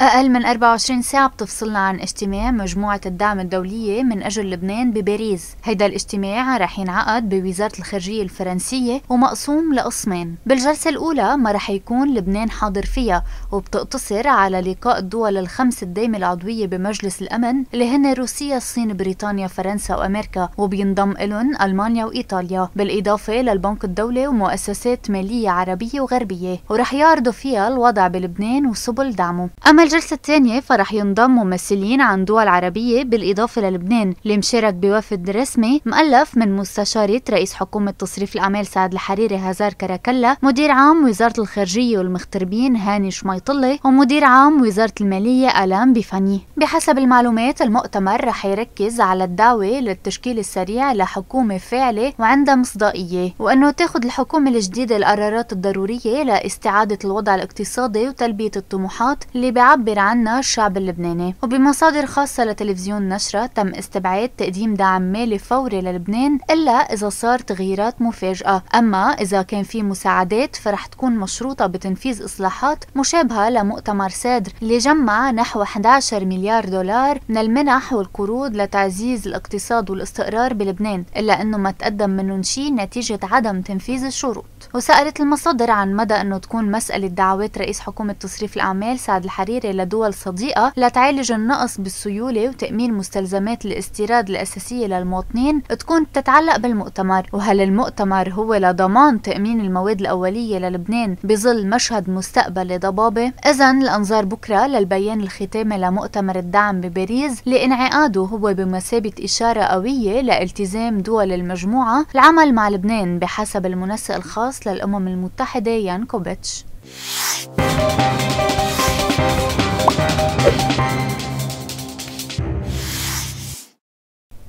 أقل من 24 ساعة بتفصلنا عن اجتماع مجموعة الدعم الدولية من أجل لبنان بباريس هيدا الاجتماع رح ينعقد بوزارة الخارجية الفرنسية ومقسوم لقسمين بالجلسة الأولى ما رح يكون لبنان حاضر فيها وبتقتصر على لقاء الدول الخمس الدائمة العضوية بمجلس الأمن اللي هن روسيا الصين بريطانيا فرنسا وأمريكا وبينضم إلهم ألمانيا وإيطاليا بالإضافة للبنك الدولي ومؤسسات مالية عربية وغربية ورح يعرضوا فيها الوضع بلبنان وسبل دعمه أمل الجلسة الثانية فرح ينضم ممثلين عن دول عربية بالإضافة للبنان اللي مشارك بوفد رسمي مؤلف من مستشارة رئيس حكومة تصريف الأعمال سعد الحريري هزار كراكلا مدير عام وزارة الخارجية والمغتربين هاني شميطلة ومدير عام وزارة المالية آلام بفني بحسب المعلومات المؤتمر رح يركز على الدعوة للتشكيل السريع لحكومة فاعلة وعندها مصداقية وأنه تاخذ الحكومة الجديدة القرارات الضرورية لاستعادة الوضع الاقتصادي وتلبية الطموحات اللي بيعبر عنها الشعب اللبناني وبمصادر خاصة لتلفزيون نشرة تم استبعاد تقديم دعم مالي فوري للبنان إلا إذا صار تغييرات مفاجئة أما إذا كان في مساعدات فرح تكون مشروطة بتنفيذ إصلاحات مشابهة لمؤتمر سادر اللي جمع نحو 11 مليار دولار من المنح والقروض لتعزيز الاقتصاد والاستقرار بلبنان إلا أنه ما تقدم منهم شيء نتيجة عدم تنفيذ الشروط وسألت المصادر عن مدى أنه تكون مسألة دعوات رئيس حكومة تصريف الأعمال سعد الحريري لدول صديقة لتعالج النقص بالسيولة وتأمين مستلزمات الاستيراد الأساسية للمواطنين تكون بتتعلق بالمؤتمر وهل المؤتمر هو لضمان تأمين المواد الأولية للبنان بظل مشهد مستقبل ضبابة؟ إذا الأنظار بكرة للبيان الختامي لمؤتمر الدعم بباريس لانعقاده هو بمثابة إشارة قوية لالتزام دول المجموعة العمل مع لبنان بحسب المنسق الخاص للأمم المتحدة يان كوبيتش